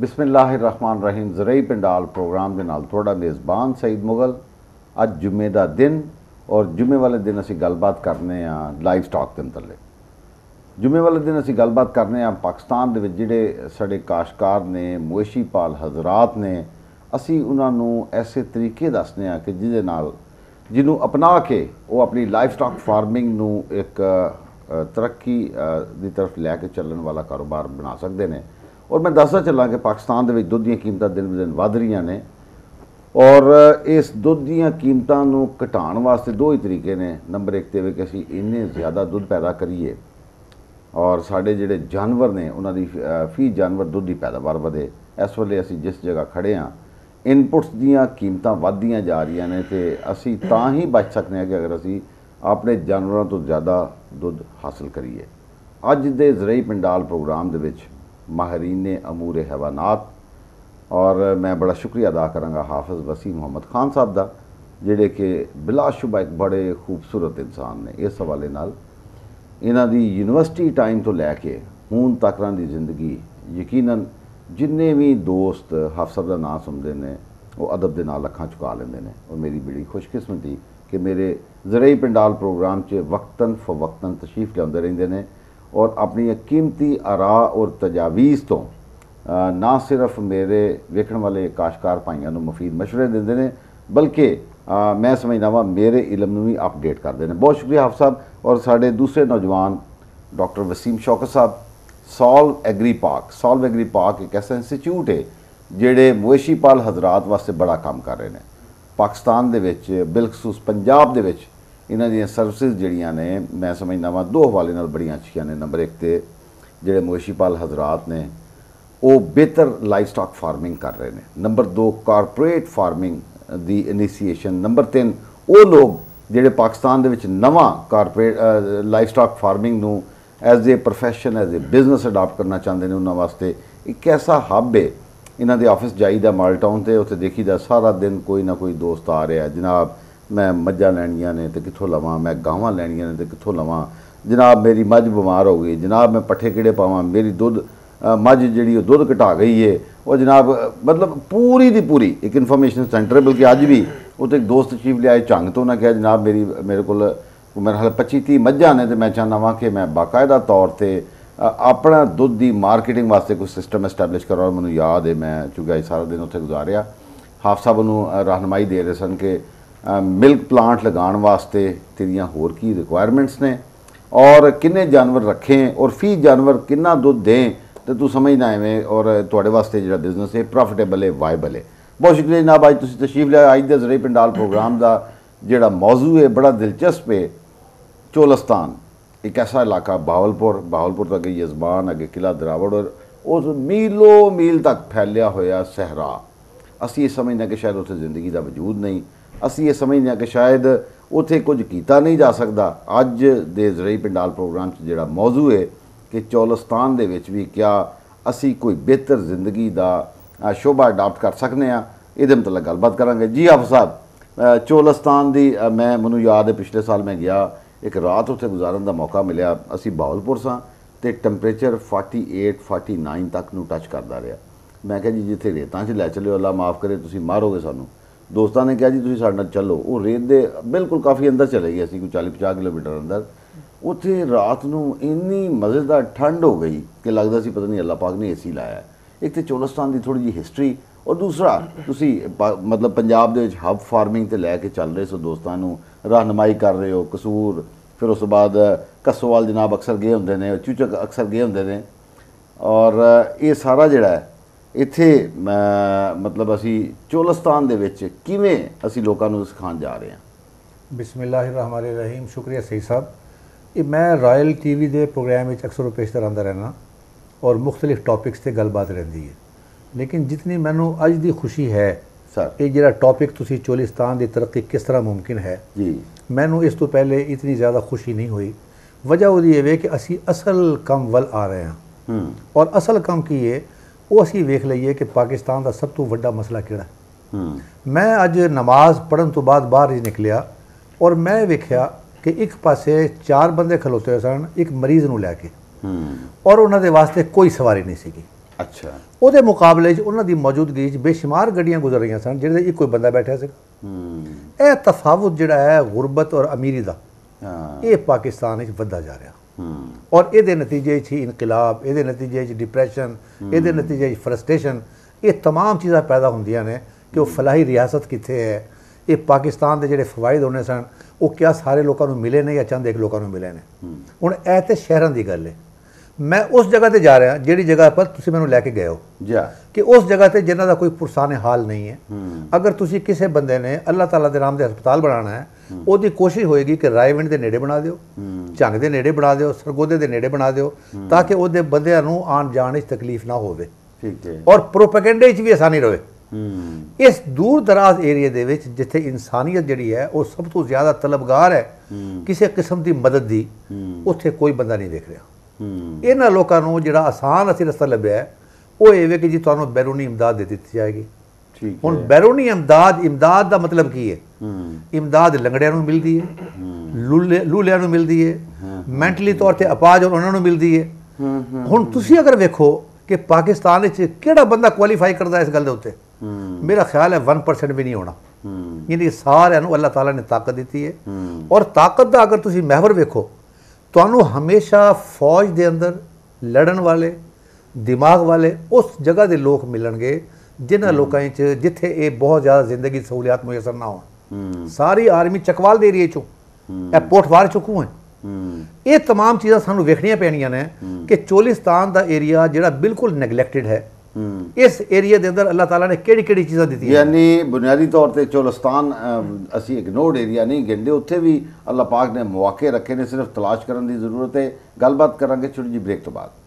ਬਿਸਮਿਲ੍ਲਾਹਿਰ Rahim ਜ਼ਰਈ ਪਿੰਡਾਲ programme ਦੇ ਨਾਲ ਤੁਹਾਡਾ ਮੇਜ਼ਬਾਨ ਸਈਦ ਮੁਗਲ ਅੱਜ ਜੁਮੇ ਦਾ ਦਿਨ ਔਰ ਜੁਮੇ ਵਾਲੇ ਦਿਨ ਅਸੀਂ ਗੱਲਬਾਤ ਕਰਨੇ ਆ ਲਾਈਵ ਸਟਾਕ ਦੇ ਮਤਲਬ ਜੁਮੇ ਵਾਲੇ ਦਿਨ ਅਸੀਂ ਗੱਲਬਾਤ ਕਰਨੇ ਆ ਪਾਕਿਸਤਾਨ ਦੇ ਵਿੱਚ ਜਿਹੜੇ ਸਾਡੇ ਕਾਸ਼ਕਾਰ ਨੇ ਮਵੇਸ਼ੀ ਪਾਲ ਹਜ਼ਰਤ ਨੇ ਅਸੀਂ ਉਹਨਾਂ ਨੂੰ ਐਸੇ ਤਰੀਕੇ ਦੱਸਨੇ ਆ ਕਿ ਜਿਹਦੇ ਨਾਲ ਜਿਹਨੂੰ ਅਪਣਾ ਕੇ ਉਹ ਆਪਣੀ ਲਾਈਵ ਸਟਾਕ ਫਾਰਮਿੰਗ ਨੂੰ ਇੱਕ ਤਰੱਕੀ ਦੀ ਤਰਫ ਲੈ ਕੇ ਚੱਲਣ ਵਾਲਾ ਕਾਰੋਬਾਰ ਬਣਾ ਸਕਦੇ ਨੇ ਔਰ ਮੈਂ ਦੱਸਦਾ ਚੱਲਾਂ ਕਿ ਪਾਕਿਸਤਾਨ ਦੇ ਵਿੱਚ ਦੁੱਧ ਦੀਆਂ ਕੀਮਤਾਂ ਦਿਨ ਦਿਨ ਵਧ ਰਹੀਆਂ ਨੇ ਔਰ ਇਸ ਦੁੱਧ ਦੀਆਂ ਕੀਮਤਾਂ ਨੂੰ ਘਟਾਉਣ ਵਾਸਤੇ ਦੋ ਹੀ ਤਰੀਕੇ ਨੇ ਨੰਬਰ 1 ਤੇ ਵੀ ਕਿ ਅਸੀਂ ਇੰਨੇ ਜ਼ਿਆਦਾ ਦੁੱਧ ਪੈਦਾ ਕਰੀਏ ਔਰ ਸਾਡੇ ਜਿਹੜੇ ਜਾਨਵਰ ਨੇ ਉਹਨਾਂ ਦੀ ਫੀ ਜਾਨਵਰ ਦੁੱਧ ਦੀ ਪੈਦਾਵਾਰ ਵਧੇ ਇਸ ਵੇਲੇ ਅਸੀਂ ਜਿਸ ਜਗ੍ਹਾ ਖੜੇ ਆ ਇਨਪੁਟਸ ਦੀਆਂ ਕੀਮਤਾਂ ਵਧਦੀਆਂ ਜਾ ਰਹੀਆਂ ਨੇ ਤੇ ਅਸੀਂ ਤਾਂ ਹੀ ਬਚ ਸਕਦੇ ਹਾਂ ਕਿ ਅਗਰ ਅਸੀਂ ਆਪਣੇ ਜਾਨਵਰਾਂ ਤੋਂ ਜ਼ਿਆਦਾ ਦੁੱਧ ਹਾਸਲ ਕਰੀਏ ਅੱਜ ਦੇ ਜ਼ਰਈ ਪਿੰਡਾਲ ਪ੍ਰੋਗਰਾਮ ਦੇ ਵਿੱਚ माहरीन अमूर हैवानात ਔਰ ਮੈਂ ਬੜਾ ਸ਼ੁਕਰੀਆ ਅਦਾ ਕਰਾਂਗਾ ਹਾਫਿਜ਼ ਵਸੀ ਮੁਹੰਮਦ ਖਾਨ ਸਾਹਿਬ ਦਾ ਜਿਹੜੇ ਕਿ ਬਿਲਾ ਸ਼ੁਬਾ ਇੱਕ ਬੜੇ ਖੂਬਸੂਰਤ ਇਨਸਾਨ ਨੇ ਇਸ ਹਵਾਲੇ ਨਾਲ ਇਹਨਾਂ ਦੀ ਯੂਨੀਵਰਸਿਟੀ ਟਾਈਮ ਤੋਂ ਲੈ ਕੇ ਹੁਣ ਤੱਕਰਾਂ ਦੀ ਜ਼ਿੰਦਗੀ ਯਕੀਨਨ ਜਿੰਨੇ ਵੀ ਦੋਸਤ ਹਾਫਿਜ਼ ਸਾਹਿਬ ਦਾ ਨਾਮ ਸੁਣਦੇ ਨੇ ਉਹ ਅਦਬ ਦੇ ਨਾਲ ਅੱਖਾਂ ਚੁਕਾ ਲੈਂਦੇ ਨੇ ਔਰ ਮੇਰੀ ਬੜੀ ਖੁਸ਼ਕਿਸਮਤੀ ਕਿ ਮੇਰੇ ਜ਼ਰਈ ਪਿੰਡਾਲ ਪ੍ਰੋਗਰਾਮ 'ਚ ਵਕਤਨ ਫਵਕਤਨ ਤਸ਼ਰੀਫ ਲਿਆਉਂਦੇ ਰਹਿੰਦੇ ਨੇ ਔਰ ਆਪਣੀਆਂ ਕੀਮਤੀ ਆਰਾ ਔਰ ਤਜਾਵੀਜ਼ ਤੋਂ ਨਾ ਸਿਰਫ ਮੇਰੇ ਵੇਖਣ ਵਾਲੇ ਕਾਸ਼ਕਾਰ ਭਾਈਆਂ ਨੂੰ ਮਫੀਦ مشਵਰੇ ਦਿੰਦੇ ਨੇ ਬਲਕਿ ਮੈਂ ਸਮਝਦਾ ਵਾਂ ਮੇਰੇ ਇਲਮ ਨੂੰ ਵੀ ਅਪਡੇਟ ਕਰਦੇ ਨੇ ਬਹੁਤ ਸ਼ੁਕਰੀਆ ਹਾਫ ਸਾਹਿਬ ਔਰ ਸਾਡੇ ਦੂਸਰੇ ਨੌਜਵਾਨ doctor Waseem Shaukat Sahib solve agri park solve agri park ਇੱਕ ਐਸਾ ਇੰਸਟੀਚਿਊਟ ਹੈ ਜਿਹੜੇ ਮਵੇਸ਼ੀਪਾਲ ਹਜ਼ਰਤ ਵਾਸਤੇ ਬੜਾ ਕੰਮ ਕਰ ਰਹੇ ਨੇ ਪਾਕਿਸਤਾਨ ਦੇ ਵਿੱਚ ਬਿਲਖਸੂਸ ਪੰਜਾਬ ਦੇ ਵਿੱਚ ਇਹਨਾਂ ਦੀਆਂ ਸਰਵਿਸਿਜ਼ ਜਿਹੜੀਆਂ ਨੇ ਮੈਂ ਸਮਝਦਾ ਵਾਂ ਦੋ ਹਵਾਲੇ ਨਾਲ ਬੜੀਆਂ ਅੱਛੀਆਂ ਨੇ ਨੰਬਰ 1 ਤੇ ਜਿਹੜੇ ਮੋਸ਼ੀਪਾਲ ਹਜ਼ਰਤ ਨੇ ਉਹ ਬਿਹਤਰ ਲਾਈਵ ਸਟਾਕ ਫਾਰਮਿੰਗ ਕਰ ਰਹੇ ਨੇ ਨੰਬਰ 2 ਕਾਰਪੋਰੇਟ ਫਾਰਮਿੰਗ ਦੀ ਇਨੀਸ਼ੀਏਸ਼ਨ ਨੰਬਰ 3 ਉਹ ਲੋਕ ਜਿਹੜੇ ਪਾਕਿਸਤਾਨ ਦੇ ਵਿੱਚ ਨਵਾਂ ਕਾਰਪੋਰੇਟ ਲਾਈਵ ਸਟਾਕ ਫਾਰਮਿੰਗ ਨੂੰ as a profession as a business adopt ਕਰਨਾ ਚਾਹੁੰਦੇ ਨੇ ਉਹਨਾਂ ਵਾਸਤੇ ਇੱਕ ਐਸਾ ਹੱਬ ਹੈ ਇਹਨਾਂ ਦੇ ਆਫਿਸ ਜਾਈਦਾ ਮਾਲਟਾਊਨ ਤੇ ਉੱਥੇ ਦੇਖੀਦਾ ਸਾਰਾ ਦਿਨ ਕੋਈ ਨਾ ਕੋਈ ਦੋਸਤ ਆ ਰਿਹਾ ਜਨਾਬ ਮੈਂ ਮੱਝਾਂ ਲੈਣੀਆਂ ਨੇ ਤੇ ਕਿੱਥੋਂ ਲਵਾਂ ਮੈਂ ਗਾਵਾਂ ਲੈਣੀਆਂ ਨੇ ਤੇ ਕਿੱਥੋਂ ਲਵਾਂ ਜਨਾਬ ਮੇਰੀ ਮੱਝ ਬਿਮਾਰ ਹੋ ਗਈ ਜਨਾਬ ਮੈਂ ਪੱਠੇ ਕਿਹੜੇ ਪਾਵਾਂ ਮੇਰੀ ਦੁੱਧ ਮੱਝ ਜਿਹੜੀ ਉਹ ਦੁੱਧ ਘਟਾ ਗਈ ਏ ਉਹ ਜਨਾਬ ਮਤਲਬ ਪੂਰੀ ਦੀ ਪੂਰੀ ਇੱਕ ਇਨਫੋਰਮੇਸ਼ਨ ਸੈਂਟਰ ਬਲਕਿ ਅੱਜ ਵੀ ਉੱਥੇ ਇੱਕ ਦੋਸਤ ਚੀਫ ਲਿਆਏ ਚੰਗ ਤੋਂ ਨਾ ਕਿਹਾ ਜਨਾਬ ਮੇਰੀ ਮੇਰੇ ਕੋਲ ਮੇਰੇ ਹਾਲ 25 30 ਮੱਝਾਂ ਨੇ ਤੇ ਮੈਂ ਚਾਹਨਾ ਵਾਂ ਕਿ ਮੈਂ ਬਾਕਾਇਦਾ ਤੌਰ ਤੇ ਆਪਣਾ ਦੁੱਧ ਦੀ ਮਾਰਕੀਟਿੰਗ ਵਾਸਤੇ ਕੋਈ ਸਿਸਟਮ ਐਸਟੈਬਲਿਸ਼ ਕਰਾਂ ਮੈਨੂੰ ਯਾਦ ਹੈ ਮੈਂ ਚੁਗਾ ਸਾਰਾ ਦਿਨ ਉੱਥੇ ਗੁਜ਼ਾਰਿਆ ਹਾਫ ਸਾਹਿਬ ਨੂੰ ਰਹਿਨਮਾਈ ਦੇ ਰਹੇ ਸਨ ਕਿ ਮਿਲਕ ਪਲਾਂਟ ਲਗਾਉਣ ਵਾਸਤੇ ਤੇਰੀਆਂ ਹੋਰ ਕੀ ਰਿਕੁਆਇਰਮੈਂਟਸ ਨੇ ਔਰ ਕਿੰਨੇ ਜਾਨਵਰ ਰੱਖੇ ਔਰ ਫੀ ਜਾਨਵਰ ਕਿੰਨਾ ਦੁੱਧ ਦੇ ਤੇ ਤੂੰ ਸਮਝਣਾ ਐਵੇਂ ਔਰ ਤੁਹਾਡੇ ਵਾਸਤੇ ਜਿਹੜਾ ਬਿਜ਼ਨਸ ਹੈ ਪ੍ਰੋਫਿਟੇਬਲ ਹੈ ਵਾਇਬਲ ਹੈ ਬਹੁਤ ਸ਼ੁਕਰੀਆ ਜਨਾਬ ਅੱਜ ਤੁਸੀਂ ਤਸ਼ਰੀਫ ਲਿਆ ਅੱਜ ਦੇ ਜ਼ਰੇ ਪਿੰਡਾਲ ਪ੍ਰੋਗਰਾਮ ਦਾ ਜਿਹੜਾ ਮੌਜੂ ਹੈ ਬੜਾ ਦਿਲਚਸਪ ਹੈ चोलस्तान एक ऐसा इलाका बहावलपुर बहावलपुर तक ये जबान अगे किला दरावड़ और उस मीलों मील तक फैलिया होया सहरा असं ये समझना कि शायद उसे जिंदगी का वजूद नहीं ਅਸੀਂ ਇਹ ਸਮਝਦੇ ਹਾਂ ਕਿ ਸ਼ਾਇਦ ਉਥੇ ਕੁਝ ਕੀਤਾ ਨਹੀਂ ਜਾ ਸਕਦਾ ਅੱਜ ਦੇ ਜ਼ਰਈ ਪਿੰਡਾਲ ਪ੍ਰੋਗਰਾਮ 'ਚ ਜਿਹੜਾ ਮੌਜੂ ਹੈ ਕਿ ਚੌਲਸਤਾਨ ਦੇ ਵਿੱਚ ਵੀ ਕਿਆ ਅਸੀਂ ਕੋਈ ਬਿਹਤਰ ਜ਼ਿੰਦਗੀ ਦਾ ਸ਼ੋਭਾ ਅਡਾਪਟ ਕਰ ਸਕਨੇ ਆ ਇਹਦੇ ਮਤਲਬ ਗੱਲਬਾਤ ਕਰਾਂਗੇ ਜੀ ਆਪ ਸਾਹਿਬ ਚੋਲਸਤਾਨ ਦੀ ਮੈਂ ਮੈਨੂੰ ਯਾਦ ਹੈ ਪਿਛਲੇ ਸਾਲ ਮੈਂ ਗਿਆ ਇੱਕ ਰਾਤ ਉੱਥੇ گزارਣ ਦਾ ਮੌਕਾ ਮਿਲਿਆ ਅਸੀਂ ਬਾਉਲਪੁਰ ਸਾਂ ਤੇ ਟੈਂਪਰੇਚਰ 48 49 ਤੱਕ ਨੂੰ ਟੱਚ ਕਰਦਾ ਰਿਹਾ ਮੈਂ ਕਿਹਾ ਜੀ ਜਿੱਥੇ ਰੇਤਾਂ 'ਚ ਲੈ ਚਲਿਓ ਅੱਲਾ ਮਾਫ ਕਰੇ ਤੁਸੀਂ ਮਾਰੋਗੇ ਸਾਨੂੰ ਦੋਸਤਾਂ ਨੇ ਕਿਹਾ ਜੀ ਤੁਸੀਂ ਸਾਡੇ ਨਾਲ ਚੱਲੋ ਉਹ ਰੇਤ ਦੇ ਬਿਲਕੁਲ ਕਾਫੀ ਅੰਦਰ ਚਲੇ ਗਏ ਅਸੀਂ ਕੋਈ 40 50 ਕਿਲੋਮੀਟਰ ਅੰਦਰ ਉੱਥੇ ਰਾਤ ਨੂੰ ਇੰਨੀ ਮਜ਼ੇਦਾਰ ਠੰਡ ਹੋ ਗਈ ਕਿ ਲੱਗਦਾ ਸੀ ਪਤਾ ਨਹੀਂ ਅੱਲਾਹ ਪਾਕ ਨੇ ਏਸੀ ਲਾਇਆ ਇੱਕ ਤੇ ਚੋਲਸਤਾਨ ਦੀ ਥੋੜੀ ਜੀ ਹਿਸਟਰੀ ਔਰ ਦੂਸਰਾ ਤੁਸੀਂ ਮਤਲਬ ਪੰਜਾਬ ਦੇ ਵਿੱਚ ਹੱਬ ਫਾਰਮਿੰਗ ਤੇ ਲੈ ਕੇ ਚੱਲ ਰਹੇ ਸੋ ਦੋਸਤਾਂ ਨੂੰ ਰਹਿਨਮਾਈ ਕਰ ਰਹੇ ਹੋ ਕਸੂਰ ਫਿਰ ਉਸ ਬਾਅਦ ਕਸੋਵਾਲ ਜਨਾਬ ਅਕਸਰ ਗਏ ਹੁੰਦੇ ਨੇ ਚੂਚਕ ਅਕਸਰ ਗਏ ਹੁੰਦੇ ਨੇ ਔਰ ਇਹ ਸਾਰਾ ਜਿਹੜਾ ਇੱਥੇ ਮਤਲਬ ਅਸੀਂ ਚੋਲਸਤਾਨ ਦੇ ਵਿੱਚ ਕਿਵੇਂ ਅਸੀਂ ਲੋਕਾਂ ਨੂੰ ਸਿਖਾਉਣ ਜਾ ਰਹੇ ਹਾਂ ਬਿਸਮਿਲ੍ਲਾਹਿਰਰਹਿਮਾਨਿਰਰਹੀਮ ਸ਼ੁਕਰੀਆ ਸਈ ਸਾਹਿਬ ਇਹ ਮੈਂ ਰਾਇਲ ਟੀਵੀ ਦੇ ਪ੍ਰੋਗਰਾਮ ਵਿੱਚ ਅਕਸਰ ਪੇਸ਼ਤਰ ਆਉਂਦਾ ਰਹਿਣਾ ਔਰ ਮੁxtਲਿਫ ਟੌਪਿਕਸ ਤੇ ਗੱਲਬਾਤ ਰਹਿੰਦੀ ਹੈ ਲੇਕਿਨ ਜਿਤਨੀ ਮੈਨੂੰ ਅੱਜ ਦੀ ਖੁਸ਼ੀ ਹੈ ਸਰ ਇਹ ਜਿਹੜਾ ਟੌਪਿਕ ਤੁਸੀਂ ਚੋਲਿਸਤਾਨ ਦੀ ਤਰੱਕੀ ਕਿਸ ਤਰ੍ਹਾਂ ਮੁਮਕਿਨ ਹੈ ਜੀ ਮੈਨੂੰ ਇਸ ਤੋਂ ਪਹਿਲੇ ਇਤਨੀ ਜ਼ਿਆਦਾ ਖੁਸ਼ੀ ਨਹੀਂ ਹੋਈ ਵਜ੍ਹਾ ਉਹਦੀ ਇਹ ਹੈ ਕਿ ਅਸੀਂ ਅਸਲ ਕੰਮ ਵੱਲ ਆ ਰਹੇ ਹਾਂ ਔਰ ਅਸਲ ਕੰਮ ਕੀ ਹੈ ਉਹ ਅਸੀਂ ਵੇਖ ਲਈਏ ਕਿ ਪਾਕਿਸਤਾਨ ਦਾ ਸਭ ਤੋਂ ਵੱਡਾ ਮਸਲਾ ਕਿਹੜਾ ਮੈਂ ਅੱਜ ਨਮਾਜ਼ ਪੜਨ ਤੋਂ ਬਾਅਦ ਬਾਹਰ ਹੀ ਨਿਕਲਿਆ ਔਰ ਮੈਂ ਵੇਖਿਆ ਕਿ ਇੱਕ ਪਾਸੇ ਚਾਰ ਬੰਦੇ ਖਲੋਤੇ ਸਨ ਇੱਕ ਮਰੀਜ਼ ਨੂੰ ਲੈ ਕੇ ਔਰ ਉਹਨਾਂ ਦੇ ਵਾਸਤੇ ਕੋਈ ਸਵਾਰੀ ਨਹੀਂ ਸੀਗੀ ਅੱਛਾ ਉਹਦੇ ਮੁਕਾਬਲੇ 'ਚ ਉਹਨਾਂ ਦੀ ਮੌਜੂਦਗੀ 'ਚ ਬੇਸ਼ੁਮਾਰ ਗੱਡੀਆਂ ਗੁਜ਼ਰ ਰਹੀਆਂ ਸਨ ਜਿਹਦੇ ਇੱਕੋ ਕੋਈ ਬੰਦਾ ਬੈਠਿਆ ਸੀ ਇਹ ਤਫਾਵਤ ਜਿਹੜਾ ਹੈ ਗੁਰਬਤ ਔਰ ਅਮੀਰੀ ਦਾ ਇਹ ਪਾਕਿਸਤਾਨ 'ਚ ਵੱਧਦਾ ਜਾ ਰਿਹਾ ਔਰ ਇਹਦੇ ਨਤੀਜੇ 'ਚ ਹੀ ਇਨਕਲਾਬ ਇਹਦੇ ਨਤੀਜੇ 'ਚ ਡਿਪਰੈਸ਼ਨ ਇਹਦੇ ਨਤੀਜੇ 'ਚ ਫਰਸਟ੍ਰੇਸ਼ਨ ਇਹ तमाम ਚੀਜ਼ਾਂ ਪੈਦਾ ਹੁੰਦੀਆਂ ਨੇ ਕਿ ਉਹ ਫਲਾਹੀ ਰਿਆਸਤ ਕਿੱਥੇ ਹੈ ਇਹ ਪਾਕਿਸਤਾਨ ਦੇ ਜਿਹੜੇ ਫਵਾਇਦ ਹੋਣੇ ਸਨ ਉਹ ਕਿਆ ਸਾਰੇ ਲੋਕਾਂ ਨੂੰ ਮਿਲੇ ਨੇ ਜਾਂ ਚੰਦ ਇੱਕ ਲੋਕਾਂ ਨੂੰ ਮਿਲੇ ਨੇ ਹੁਣ ਇਹ ਤੇ ਸ਼ਹਿਰਾਂ ਦੀ ਗੱਲ ਹੈ ਮੈਂ ਉਸ ਜਗ੍ਹਾ ਤੇ ਜਾ ਰਿਹਾ ਜਿਹੜੀ ਜਗ੍ਹਾ ਪਰ ਤੁਸੀਂ ਮੈਨੂੰ ਲੈ ਕੇ ਗਏ ਹੋ ਜੀ ਕਿ ਉਸ ਜਗ੍ਹਾ ਤੇ ਜਿਨ੍ਹਾਂ ਦਾ ਕੋਈ ਪੁਰਸਾਨੇ ਹਾਲ ਨਹੀਂ ਹੈ ਅਗਰ ਤੁਸੀਂ ਕਿਸੇ ਬੰਦੇ ਨੇ ਅੱਲਾਹ ਤਾਲਾ ਦੇ ਨਾਮ ਦੇ ਹਸਪਤਾਲ ਬਣਾਉਣਾ ਹੈ ਉਹਦੀ ਕੋਸ਼ਿਸ਼ ਹੋਏਗੀ ਕਿ ਰਾਇਵਿੰਡ ਦੇ ਨੇੜੇ ਬਣਾ ਦਿਓ ਝੰਗ ਦੇ ਨੇੜੇ ਬਣਾ ਦਿਓ ਸਰਗੋਦੇ ਦੇ ਨੇੜੇ ਬਣਾ ਦਿਓ ਤਾਂ ਕਿ ਉਹਦੇ ਬੰਦਿਆਂ ਨੂੰ ਆਣ ਜਾਣ ਵਿੱਚ ਤਕਲੀਫ ਨਾ ਹੋਵੇ ਠੀਕ ਹੈ ਔਰ ਪ੍ਰੋਪਗੈਂਡੇ ਵਿੱਚ ਵੀ ਆਸਾਨੀ ਰਹੇ ਇਸ ਦੂਰ ਦਰਾਜ਼ ਏਰੀਆ ਦੇ ਵਿੱਚ ਜਿੱਥੇ ਇਨਸਾਨੀਅਤ ਜਿਹੜੀ ਹੈ ਉਹ ਸਭ ਤੋਂ ਜ਼ਿਆਦਾ ਤਲਬਗਾਰ ਹੈ ਕਿਸੇ ਕਿਸਮ ਦੀ ਮਦਦ ਦੀ ਉੱਥੇ ਕੋਈ ਬੰਦਾ ਨਹੀਂ ਦੇਖ ਰਿਹਾ ਇਹਨਾਂ ਲੋਕਾਂ ਨੂੰ ਜਿਹੜਾ ਆਸਾਨ ਅਸੀਂ ਰਸਤਾ ਲੱਭਿਆ ਉਹ ਇਹ ਵੇ ਕਿ ਜੀ ਤੁਹਾਨੂੰ ਬੈਰੂਨੀ ਇਮਦਾਦ ਦੇ ਦਿੱਤੀ ਜਾਏਗੀ ਠੀਕ ਹੁਣ ਬੈਰੂਨੀ ਇਮਦਾਦ ਇਮਦਾਦ ਦਾ ਮਤਲਬ ਕੀ ਹੈ ਇਮਦਾਦ ਲੰਗੜਿਆਂ ਨੂੰ ਮਿਲਦੀ ਹੈ ਲੂਲਿਆਂ ਨੂੰ ਮਿਲਦੀ ਹੈ ਮੈਂਟਲੀ ਤੌਰ ਤੇ ਅਪਾਜ ਉਹਨਾਂ ਨੂੰ ਮਿਲਦੀ ਹੈ ਹੁਣ ਤੁਸੀਂ ਅਗਰ ਵੇਖੋ ਕਿ ਪਾਕਿਸਤਾਨ ਵਿੱਚ ਕਿਹੜਾ ਬੰਦਾ ਕੁਆਲੀਫਾਈ ਕਰਦਾ ਇਸ ਗੱਲ ਦੇ ਉੱਤੇ ਮੇਰਾ ਖਿਆਲ ਹੈ 1% ਵੀ ਨਹੀਂ ਹੋਣਾ ਯਾਨੀ ਸਾਰਿਆਂ ਨੂੰ ਅੱਲਾਹ ਤਾਲਾ ਨੇ ਤਾਕਤ ਦਿੱਤੀ ਹੈ ਔਰ ਤਾਕਤ ਦਾ ਅਗਰ ਤੁਸੀਂ ਮਹਿਵਰ ਵੇਖੋ ਤੁਹਾਨੂੰ ਹਮੇਸ਼ਾ ਫੌਜ ਦੇ ਅੰਦਰ ਲੜਨ ਵਾਲੇ ਦਿਮਾਗ ਵਾਲੇ ਉਸ ਜਗ੍ਹਾ ਦੇ ਲੋਕ ਮਿਲਣਗੇ ਜਿਨ੍ਹਾਂ ਲੋਕਾਂ ਵਿੱਚ ਜਿੱਥੇ ਇਹ ਬਹੁਤ ਜ਼ਿਆਦਾ ਜ਼ਿੰਦਗੀ ਸਹੂਲਤ ਮੁਹੱਈਆ ਨਾ ਹੋਣ ਸਾਰੀ ਆਰਮੀ ਚਕਵਾਲ ਦੇ ਏਰੀਏ ਚੋਂ ਇਹ ਪੋਠਵਾਰ ਚੁਕੂ ਹੈ ਇਹ तमाम ਚੀਜ਼ਾਂ ਸਾਨੂੰ ਵੇਖਣੀਆਂ ਪੈਣੀਆਂ ਨੇ ਕਿ ਚੋਲਿਸਤਾਨ ਦਾ ਏਰੀਆ ਜਿਹੜਾ ਬਿਲਕੁਲ ਨੈਗਲੈਕਟਡ ਹੈ ਇਸ ਏਰੀਆ ਦੇ ਅੰਦਰ ਅੱਲਾਹ ਤਾਲਾ ਨੇ ਕਿਹੜੀ ਕਿਹੜੀ ਚੀਜ਼ਾਂ ਦਿੱਤੀਆਂ ਯਾਨੀ ਬੁਨਿਆਦੀ ਤੌਰ ਤੇ ਚੋਲਿਸਤਾਨ ਅਸੀਂ ਇਗਨੋਰਡ ਏਰੀਆ ਨਹੀਂ ਗਿੰਦੇ ਉੱਥੇ ਵੀ ਅੱਲਾਹ ਪਾਕ ਨੇ ਮੌਕੇ ਰੱਖੇ ਨੇ ਸਿਰਫ ਤਲਾਸ਼ ਕਰਨ ਦੀ ਜ਼ਰੂਰਤ ਹੈ ਗੱਲਬਾਤ ਕਰਾਂਗੇ ਛੋਟੀ ਜੀ ਬ੍ਰੇਕ ਤੋਂ ਬਾਅਦ